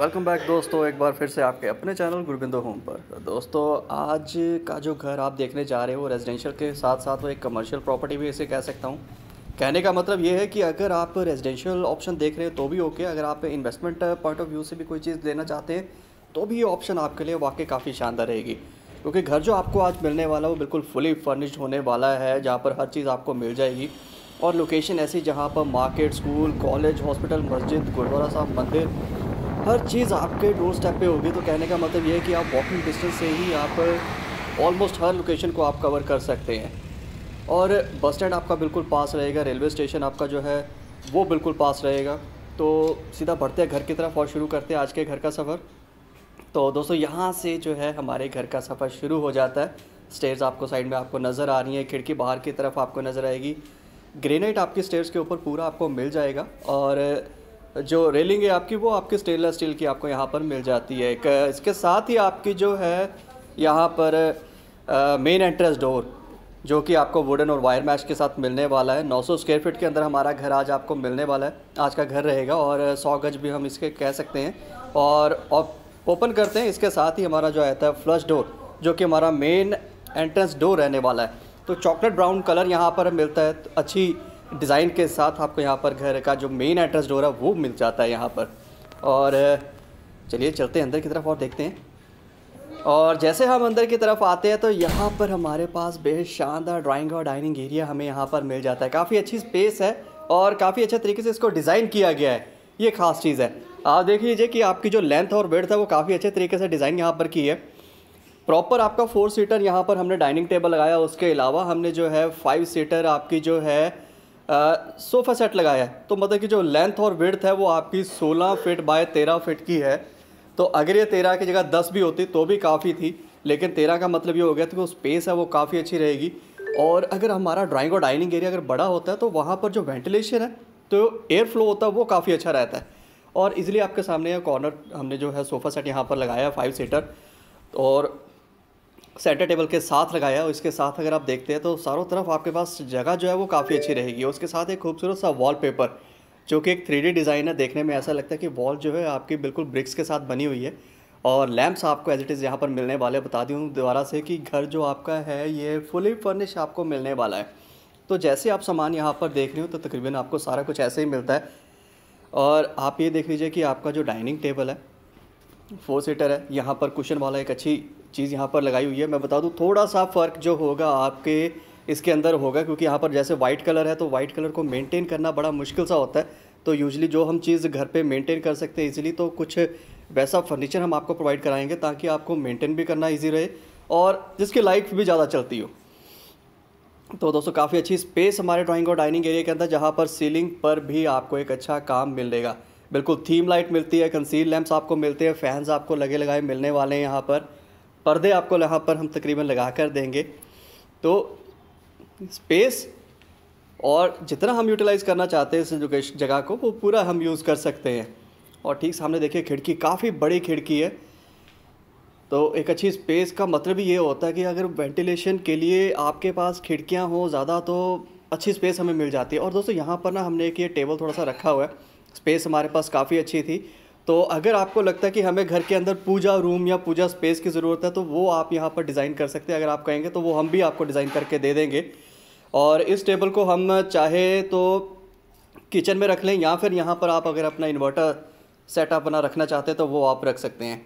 welcome back दोस्तों एक बार फिर से आपके अपने चैनल गुरबिंदो होम पर तो दोस्तों आज का जो घर आप देखने जा रहे हो रेजिडेंशियल के साथ साथ वो एक कमर्शियल प्रॉपर्टी भी इसे कह सकता हूँ कहने का मतलब ये है कि अगर आप रेजिडेंशियल ऑप्शन देख रहे हो तो भी ओके अगर आप इन्वेस्टमेंट पॉइंट ऑफ व्यू से भी कोई चीज़ लेना चाहते हैं तो भी ये ऑप्शन आपके लिए वाकई काफ़ी शानदार रहेगी क्योंकि घर जो आपको आज मिलने वाला है वो बिल्कुल फुली फर्निश्ड होने वाला है जहाँ पर हर चीज़ आपको मिल जाएगी और लोकेशन ऐसी जहाँ पर मार्केट स्कूल कॉलेज हॉस्पिटल मस्जिद गुरुद्वारा साहब मंदिर हर चीज़ आपके डोर स्टेप पर होगी तो कहने का मतलब ये है कि आप वॉकिंग डिस्टेंस से ही आप ऑलमोस्ट हर लोकेशन को आप कवर कर सकते हैं और बस स्टैंड आपका बिल्कुल पास रहेगा रेलवे स्टेशन आपका जो है वो बिल्कुल पास रहेगा तो सीधा बढ़ते हैं घर की तरफ और शुरू करते हैं आज के घर का सफ़र तो दोस्तों यहाँ से जो है हमारे घर का सफ़र शुरू हो जाता है स्टेयर्स आपको साइड में आपको नज़र आ रही है खिड़की बाहर की तरफ आपको नज़र आएगी ग्रेनाइट आपके स्टेयर्स के ऊपर पूरा आपको मिल जाएगा और जो रेलिंग है आपकी वो आपकी स्टेनलेस स्टील की आपको यहाँ पर मिल जाती है इसके साथ ही आपकी जो है यहाँ पर मेन एंट्रेंस डोर जो कि आपको वुडन और वायर मैच के साथ मिलने वाला है 900 स्क्वेयर फीट के अंदर हमारा घर आज आपको मिलने वाला है आज का घर रहेगा और 100 गज भी हम इसके कह सकते हैं और ओपन करते हैं इसके साथ ही हमारा जो आता है फ्लश डोर जो कि हमारा मेन एंट्रेंस डोर रहने वाला है तो चॉकलेट ब्राउन कलर यहाँ पर मिलता है तो अच्छी डिज़ाइन के साथ आपको यहाँ पर घर का जो मेन एड्रेस डोर है वो मिल जाता है यहाँ पर और चलिए चलते हैं अंदर की तरफ और देखते हैं और जैसे हम अंदर की तरफ आते हैं तो यहाँ पर हमारे पास बेहद शानदार ड्राइंग और डाइनिंग एरिया हमें यहाँ पर मिल जाता है काफ़ी अच्छी स्पेस है और काफ़ी अच्छे तरीके से इसको डिज़ाइन किया गया है ये खास चीज़ है आप देख लीजिए कि आपकी जो लेंथ और वेड है वो काफ़ी अच्छे तरीके से डिज़ाइन यहाँ पर की है प्रॉपर आपका फोर सीटर यहाँ पर हमने डाइनिंग टेबल लगाया उसके अलावा हमने जो है फाइव सीटर आपकी जो है सोफ़ा सेट लगाया है तो मतलब कि जो लेंथ और विड्थ है वो आपकी 16 फिट बाय 13 फिट की है तो अगर ये 13 की जगह 10 भी होती तो भी काफ़ी थी लेकिन 13 का मतलब ये हो गया था कि स्पेस है वो काफ़ी अच्छी रहेगी और अगर हमारा ड्राइंग और डाइनिंग एरिया अगर बड़ा होता है तो वहाँ पर जो वेंटिलेशन है तो एयर फ्लो होता है वो काफ़ी अच्छा रहता है और इसलिए आपके सामने कॉर्नर हमने जो है सोफ़ा सेट यहाँ पर लगाया फाइव सीटर और सेंटर टेबल के साथ लगाया और इसके साथ अगर आप देखते हैं तो चारों तरफ आपके पास जगह जो है वो काफ़ी अच्छी रहेगी उसके साथ एक खूबसूरत सा वॉलपेपर जो कि एक थ्री डिज़ाइन है देखने में ऐसा लगता है कि वॉल जो है आपकी बिल्कुल ब्रिक्स के साथ बनी हुई है और लैम्प्स आपको एज इट इज़ यहाँ पर मिलने वाले बता दूँ दोबारा से कि घर जो आपका है ये फुली फर्निश आपको मिलने वाला है तो जैसे आप सामान यहाँ पर देख रहे हो तो तकरीबन आपको सारा कुछ ऐसे ही मिलता है और आप ये देख लीजिए कि आपका जो डाइनिंग टेबल है फोर सीटर है यहाँ पर कुशन वाला एक अच्छी चीज़ यहाँ पर लगाई हुई है मैं बता दूँ थोड़ा सा फ़र्क जो होगा आपके इसके अंदर होगा क्योंकि यहाँ पर जैसे वाइट कलर है तो वाइट कलर को मेंटेन करना बड़ा मुश्किल सा होता है तो यूजली जो हम चीज़ घर पे मेंटेन कर सकते हैं इजीली तो कुछ वैसा फर्नीचर हम आपको प्रोवाइड कराएंगे ताकि आपको मेंटेन भी करना इजी रहे और जिसकी लाइफ भी ज़्यादा चलती हो तो दोस्तों काफ़ी अच्छी स्पेस हमारे ड्राइंग और डाइनिंग एरिया के अंदर जहाँ पर सीलिंग पर भी आपको एक अच्छा काम मिलेगा बिल्कुल थीम लाइट मिलती है कंसील लैम्प्स आपको मिलते हैं फैंस आपको लगे लगाए मिलने वाले हैं यहाँ पर पर्दे आपको यहाँ पर हम तकरीबन लगा कर देंगे तो स्पेस और जितना हम यूटिलाइज़ करना चाहते हैं इस जगह को वो पूरा हम यूज़ कर सकते हैं और ठीक सामने देखिए खिड़की काफ़ी बड़ी खिड़की है तो एक अच्छी स्पेस का मतलब ही ये होता है कि अगर वेंटिलेशन के लिए आपके पास खिड़कियाँ हों ज़्यादा तो अच्छी स्पेस हमें मिल जाती है और दोस्तों यहाँ पर ना हमने एक ये टेबल थोड़ा सा रखा हुआ है स्पेस हमारे पास काफ़ी अच्छी थी तो अगर आपको लगता है कि हमें घर के अंदर पूजा रूम या पूजा स्पेस की ज़रूरत है तो वो आप यहाँ पर डिज़ाइन कर सकते हैं अगर आप कहेंगे तो वो हम भी आपको डिज़ाइन करके दे देंगे और इस टेबल को हम चाहे तो किचन में रख लें या फिर यहाँ पर आप अगर अपना इन्वर्टर सेटअप बना रखना चाहते हैं तो वो आप रख सकते हैं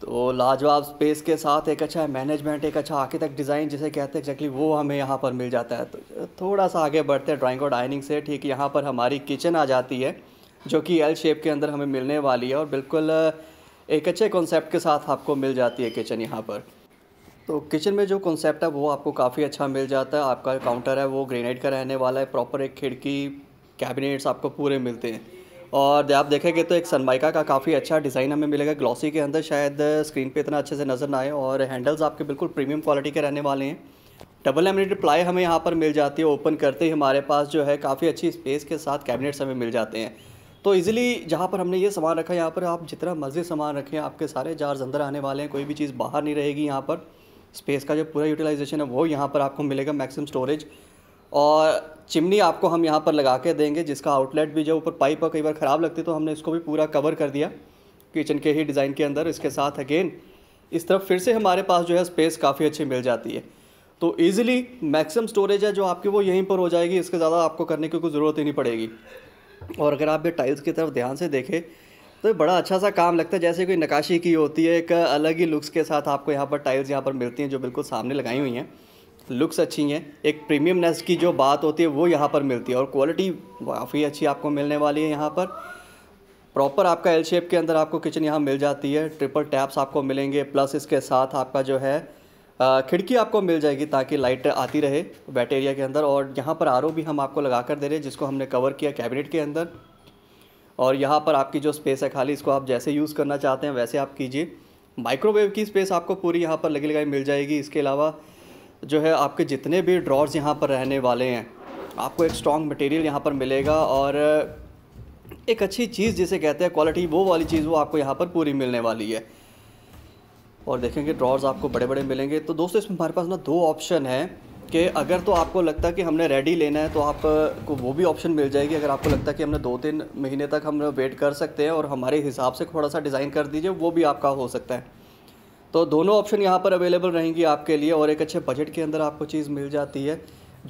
तो लाजवाब स्पेस के साथ एक अच्छा मैनेजमेंट एक अच्छा आके तक डिज़ाइन जिसे कहते हैं एक्जैक्टली वो हमें यहाँ पर मिल जाता है तो थोड़ा सा आगे बढ़ते हैं ड्राइंग और डाइनिंग से ठीक यहाँ पर हमारी किचन आ जाती है जो कि एल शेप के अंदर हमें मिलने वाली है और बिल्कुल एक अच्छे कॉन्सेप्ट के साथ आपको मिल जाती है किचन यहाँ पर तो किचन में जो कॉन्सेप्ट है वो आपको काफ़ी अच्छा मिल जाता है आपका काउंटर है वो ग्रेनाइट का रहने वाला है प्रॉपर एक खिड़की कैबिनेट्स आपको पूरे मिलते हैं और आप देखेंगे तो एक सनमाइका का काफ़ी अच्छा डिज़ाइन हमें मिलेगा ग्लॉसी के अंदर शायद स्क्रीन पे इतना अच्छे से नज़र ना आए और हैंडल्स आपके बिल्कुल प्रीमियम क्वालिटी के रहने वाले हैं डबल एमिनेटेड प्लाई हमें यहाँ पर मिल जाती है ओपन करते ही हमारे पास जो है काफ़ी अच्छी स्पेस के साथ कैबिनेट्स हमें मिल जाते हैं तो इजीली जहाँ पर हमने ये सामान रखा है यहाँ पर आप जितना मर्ज़ी सामान रखें आपके सारे जार्ज अंदर आने वाले हैं कोई भी चीज़ बाहर नहीं रहेगी यहाँ पर स्पेस का जो पूरा यूटिलाइजेशन है वो यहाँ पर आपको मिलेगा मैक्सिमम स्टोरेज और चिमनी आपको हम यहाँ पर लगा के देंगे जिसका आउटलेट भी जो ऊपर पाइप और कई बार ख़राब लगती तो हमने इसको भी पूरा कवर कर दिया किचन के ही डिज़ाइन के अंदर इसके साथ अगेन इस तरफ फिर से हमारे पास जो है स्पेस काफ़ी अच्छी मिल जाती है तो ईज़िली मैक्सिमम स्टोरेज है जो आपकी वो यहीं पर हो जाएगी इसके ज़्यादा आपको करने की कोई ज़रूरत ही नहीं पड़ेगी और अगर आप ये टाइल्स की तरफ ध्यान से देखें तो बड़ा अच्छा सा काम लगता है जैसे कोई नकाशी की होती है एक अलग ही लुक्स के साथ आपको यहाँ पर टाइल्स यहाँ पर मिलती हैं जो बिल्कुल सामने लगाई हुई हैं लुक्स अच्छी हैं एक प्रीमियम नेस की जो बात होती है वो यहाँ पर मिलती है और क्वालिटी काफ़ी अच्छी आपको मिलने वाली है यहाँ पर प्रॉपर आपका एल शेप के अंदर आपको किचन यहाँ मिल जाती है ट्रिपल टैप्स आपको मिलेंगे प्लस इसके साथ आपका जो है खिड़की आपको मिल जाएगी ताकि लाइट आती रहे वेट एरिया के अंदर और यहाँ पर आर भी हम आपको लगा कर दे रहे हैं जिसको हमने कवर किया कैबिनेट के अंदर और यहाँ पर आपकी जो स्पेस है खाली इसको आप जैसे यूज़ करना चाहते हैं वैसे आप कीजिए माइक्रोवेव की स्पेस आपको पूरी यहाँ पर लगी लगाई मिल जाएगी इसके अलावा जो है आपके जितने भी ड्रॉर्स यहाँ पर रहने वाले हैं आपको एक स्ट्रॉन्ग मटेरियल यहाँ पर मिलेगा और एक अच्छी चीज़ जिसे कहते हैं क्वालिटी वो वाली चीज़ वो आपको यहाँ पर पूरी मिलने वाली है और देखेंगे ड्रॉर्स आपको बड़े बड़े मिलेंगे तो दोस्तों इसमें हमारे पास ना दो ऑप्शन है कि अगर तो आपको लगता है कि हमने रेडी लेना है तो आपको वो भी ऑप्शन मिल जाएगी अगर आपको लगता है कि हमने दो तीन महीने तक हम वेट कर सकते हैं और हमारे हिसाब से थोड़ा सा डिज़ाइन कर दीजिए वो भी आपका हो सकता है तो दोनों ऑप्शन यहाँ पर अवेलेबल रहेंगी आपके लिए और एक अच्छे बजट के अंदर आपको चीज़ मिल जाती है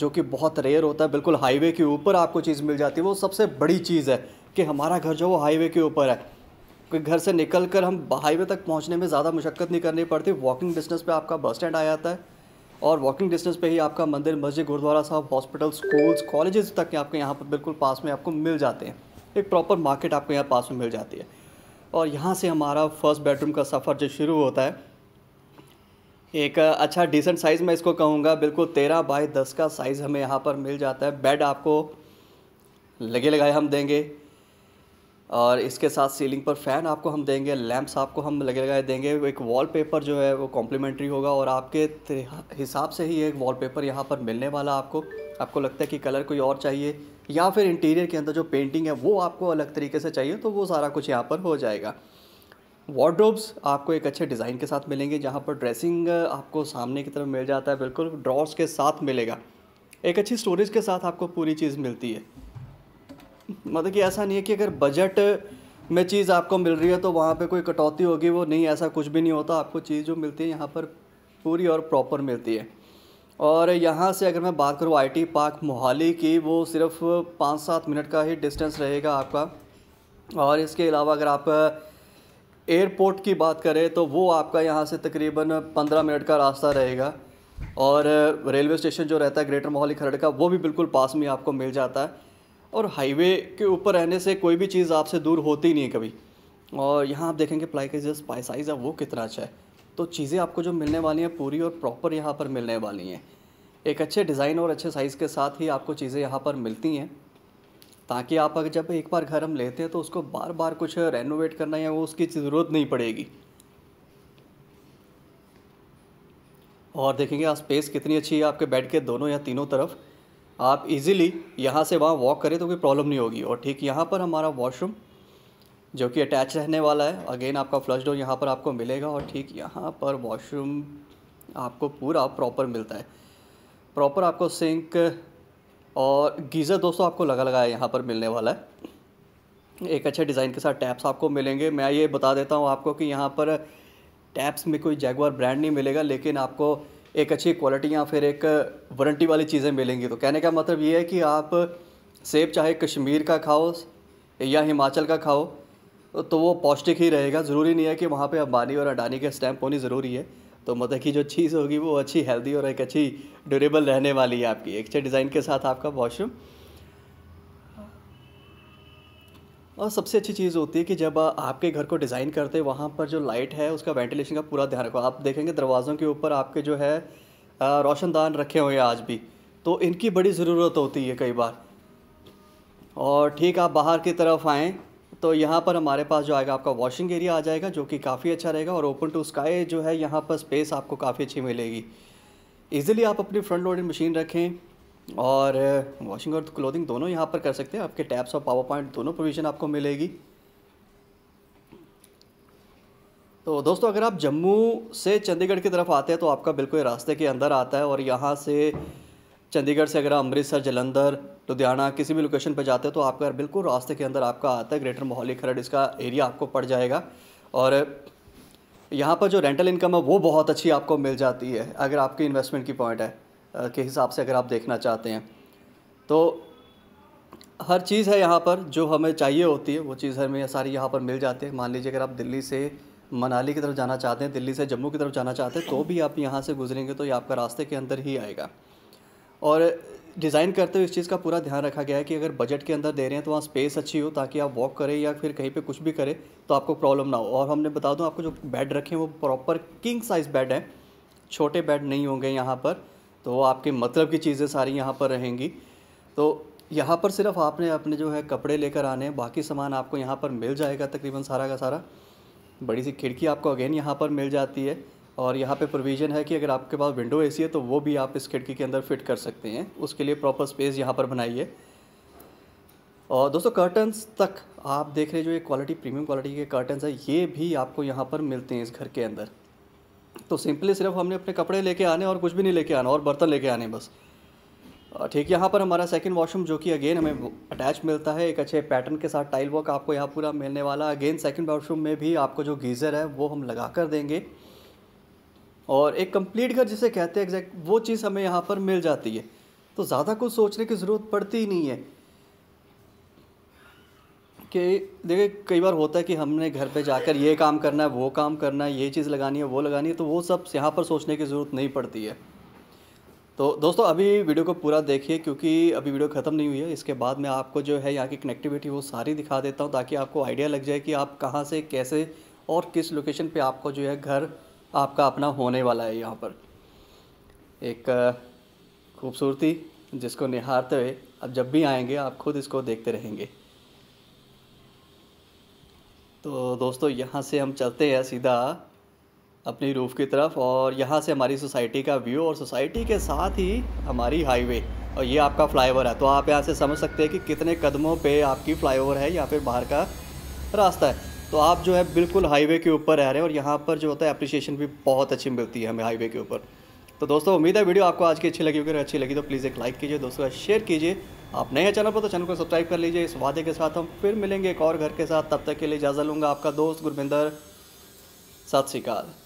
जो कि बहुत रेयर होता है बिल्कुल हाईवे के ऊपर आपको चीज़ मिल जाती है वो सबसे बड़ी चीज़ है कि हमारा घर जो वो हाईवे के ऊपर है कि घर से निकल कर हम हाईवे तक पहुँचने में ज़्यादा मशक्कत नहीं करनी पड़ती वॉकिंग डिस्टेंस पर आपका बस स्टैंड आ जाता है और वॉकिंग डिस्टेंस पे ही आपका मंदिर मस्जिद गुरुद्वारा साहब हॉस्पिटल स्कूल्स कॉलेजेस तक आपके यहाँ पर बिल्कुल पास में आपको मिल जाते हैं एक प्रॉपर मार्केट आपको यहाँ पास में मिल जाती है और यहाँ से हमारा फर्स्ट बेडरूम का सफ़र जो शुरू होता है एक अच्छा डिसेंट साइज़ मैं इसको कहूँगा बिल्कुल तेरह बाई दस का साइज़ हमें यहाँ पर मिल जाता है बेड आपको लगे लगाए हम देंगे और इसके साथ सीलिंग पर फ़ैन आपको हम देंगे लैंप्स आपको हम लगे लगाए देंगे एक वॉलपेपर जो है वो कॉम्प्लीमेंट्री होगा और आपके हिसाब से ही एक वॉलपेपर यहाँ पर मिलने वाला आपको आपको लगता है कि कलर कोई और चाहिए या फिर इंटीरियर के अंदर जो पेंटिंग है वो आपको अलग तरीके से चाहिए तो वो सारा कुछ यहाँ पर हो जाएगा वार्ड्रोब्स आपको एक अच्छे डिज़ाइन के साथ मिलेंगे जहाँ पर ड्रेसिंग आपको सामने की तरफ मिल जाता है बिल्कुल ड्रॉर्स के साथ मिलेगा एक अच्छी स्टोरेज के साथ आपको पूरी चीज़ मिलती है मतलब कि ऐसा नहीं है कि अगर बजट में चीज़ आपको मिल रही है तो वहाँ पे कोई कटौती होगी वो नहीं ऐसा कुछ भी नहीं होता आपको चीज़ जो मिलती है यहाँ पर पूरी और प्रॉपर मिलती है और यहाँ से अगर मैं बात करूँ आईटी पार्क मोहाली की वो सिर्फ पाँच सात मिनट का ही डिस्टेंस रहेगा आपका और इसके अलावा अगर आप एयरपोर्ट की बात करें तो वो आपका यहाँ से तकरीबन पंद्रह मिनट का रास्ता रहेगा और रेलवे स्टेशन जो रहता है ग्रेटर मोहाली खरड़ का वो भी बिल्कुल पास में आपको मिल जाता है और हाईवे के ऊपर रहने से कोई भी चीज़ आपसे दूर होती नहीं है कभी और यहाँ आप देखेंगे प्लाई का जो स्पाई साइज़ है वो कितना अच्छा है तो चीज़ें आपको जो मिलने वाली हैं पूरी और प्रॉपर यहाँ पर मिलने वाली हैं एक अच्छे डिज़ाइन और अच्छे साइज़ के साथ ही आपको चीज़ें यहाँ पर मिलती हैं ताकि आप अगर जब एक बार घर हम लेते हैं तो उसको बार बार कुछ रेनोवेट करना या वो उसकी ज़रूरत नहीं पड़ेगी और देखेंगे आप स्पेस कितनी अच्छी है आपके बेड के दोनों या तीनों तरफ आप इजीली यहाँ से वहाँ वॉक करें तो कोई प्रॉब्लम नहीं होगी और ठीक यहाँ पर हमारा वॉशरूम जो कि अटैच रहने वाला है अगेन आपका फ्लश डोर यहाँ पर आपको मिलेगा और ठीक यहाँ पर वॉशरूम आपको पूरा प्रॉपर मिलता है प्रॉपर आपको सिंक और गीज़र दोस्तों आपको लगा लगा है यहाँ पर मिलने वाला है एक अच्छे डिज़ाइन के साथ टैप्स आपको मिलेंगे मैं ये बता देता हूँ आपको कि यहाँ पर टैप्स में कोई जैगवार ब्रांड नहीं मिलेगा लेकिन आपको एक अच्छी क्वालिटी या फिर एक वारंटी वाली चीज़ें मिलेंगी तो कहने का मतलब ये है कि आप सेब चाहे कश्मीर का खाओ या हिमाचल का खाओ तो वो पौष्टिक ही रहेगा ज़रूरी नहीं है कि वहाँ पे अंबानी और अडानी के स्टैम्प होनी ज़रूरी है तो मतलब की जो चीज़ होगी वो अच्छी हेल्दी और एक अच्छी ड्यूरेबल रहने वाली है आपकी एक अच्छे डिज़ाइन के साथ आपका वॉशरूम और सबसे अच्छी चीज़ होती है कि जब आपके घर को डिज़ाइन करते हैं वहाँ पर जो लाइट है उसका वेंटिलेशन का पूरा ध्यान रखो आप देखेंगे दरवाज़ों के ऊपर आपके जो है रोशनदान रखे हुए हैं आज भी तो इनकी बड़ी ज़रूरत होती है कई बार और ठीक आप बाहर की तरफ आएँ तो यहाँ पर हमारे पास जो आएगा आपका वॉशिंग एरिया आ जाएगा जो कि काफ़ी अच्छा रहेगा और ओपन टू स्काई जो है यहाँ पर स्पेस आपको काफ़ी अच्छी मिलेगी ईज़िली आप अपनी फ्रंट लोडिंग मशीन रखें और वॉशिंग और क्लोथिंग दोनों यहाँ पर कर सकते हैं आपके टैब्स और पावर पॉइंट दोनों प्रोविज़न आपको मिलेगी तो दोस्तों अगर आप जम्मू से चंडीगढ़ की तरफ आते हैं तो आपका बिल्कुल रास्ते के अंदर आता है और यहाँ से चंडीगढ़ से अगर आप अमृतसर जलंधर लुधियाना किसी भी लोकेशन पर जाते हैं तो आपका बिल्कुल रास्ते के अंदर आपका आता है ग्रेटर मोहाली खरड़ इसका एरिया आपको पड़ जाएगा और यहाँ पर जो रेंटल इनकम है वो बहुत अच्छी आपको मिल जाती है अगर आपकी इन्वेस्टमेंट की पॉइंट है के हिसाब से अगर आप देखना चाहते हैं तो हर चीज़ है यहाँ पर जो हमें चाहिए होती है वो चीज़ हमें सारी यहाँ पर मिल जाती है मान लीजिए अगर आप दिल्ली से मनाली की तरफ जाना चाहते हैं दिल्ली से जम्मू की तरफ जाना चाहते हैं तो भी आप यहाँ से गुजरेंगे तो ये आपका रास्ते के अंदर ही आएगा और डिज़ाइन करते हुए इस चीज़ का पूरा ध्यान रखा गया है कि अगर बजट के अंदर दे रहे हैं तो वहाँ स्पेस अच्छी हो ताकि आप वॉक करें या फिर कहीं पर कुछ भी करें तो आपको प्रॉब्लम ना हो और हमने बता दूँ आपको जो बेड रखे हैं वो प्रॉपर किंग साइज़ बेड हैं छोटे बेड नहीं होंगे यहाँ पर तो आपके मतलब की चीज़ें सारी यहाँ पर रहेंगी तो यहाँ पर सिर्फ आपने अपने जो है कपड़े लेकर आने हैं बाकी सामान आपको यहाँ पर मिल जाएगा तकरीबन सारा का सारा बड़ी सी खिड़की आपको अगेन यहाँ पर मिल जाती है और यहाँ पे प्रोविज़न है कि अगर आपके पास विंडो एसी है तो वो भी आप इस खिड़की के अंदर फिट कर सकते हैं उसके लिए प्रॉपर स्पेस यहाँ पर बनाइए और दोस्तों कर्टन्स तक आप देख रहे जो ये क्वालिटी प्रीमियम क्वालिटी के कर्टन्स है ये भी आपको यहाँ पर मिलते हैं इस घर के अंदर तो सिंपली सिर्फ हमने अपने कपड़े लेके आने और कुछ भी नहीं लेके आना और बर्तन लेके आने बस ठीक यहाँ पर हमारा सेकंड वॉशरूम जो कि अगेन हमें अटैच मिलता है एक अच्छे पैटर्न के साथ टाइल वर्क आपको यहाँ पूरा मिलने वाला अगेन सेकंड वॉशरूम में भी आपको जो गीज़र है वो हम लगा कर देंगे और एक कंप्लीट घर जिसे कहते हैं एग्जैक्ट वो चीज़ हमें यहाँ पर मिल जाती है तो ज़्यादा कुछ सोचने की ज़रूरत पड़ती ही नहीं है कि देखिए कई बार होता है कि हमने घर पे जाकर ये काम करना है वो काम करना है ये चीज़ लगानी है वो लगानी है तो वो सब यहाँ पर सोचने की ज़रूरत नहीं पड़ती है तो दोस्तों अभी वीडियो को पूरा देखिए क्योंकि अभी वीडियो ख़त्म नहीं हुई है इसके बाद मैं आपको जो है यहाँ की कनेक्टिविटी वो सारी दिखा देता हूँ ताकि आपको आइडिया लग जाए कि आप कहाँ से कैसे और किस लोकेशन पर आपको जो है घर आपका अपना होने वाला है यहाँ पर एक खूबसूरती जिसको निहारते हुए अब जब भी आएंगे आप खुद इसको देखते रहेंगे तो दोस्तों यहाँ से हम चलते हैं सीधा अपनी रूफ़ की तरफ और यहाँ से हमारी सोसाइटी का व्यू और सोसाइटी के साथ ही हमारी हाईवे और ये आपका फ्लाईओवर है तो आप यहाँ से समझ सकते हैं कि कितने कदमों पे आपकी फ्लाईओवर है या फिर बाहर का रास्ता है तो आप जो है बिल्कुल हाईवे के ऊपर रह रहे हैं और यहाँ पर जो होता है अप्रिसिएशन भी बहुत अच्छी मिलती है हमें हाईवे के ऊपर तो दोस्तों उम्मीद है वीडियो आपको आज की अच्छी लगी अगर अच्छी लगी तो प्लीज़ एक लाइक कीजिए दोस्तों शेयर कीजिए आप नए हैं चैनल पर तो चैनल को सब्सक्राइब कर लीजिए इस वादे के साथ हम फिर मिलेंगे एक और घर के साथ तब तक के लिए इजाज़त लूँगा आपका दोस्त गुरविंदर सत श्रीकाल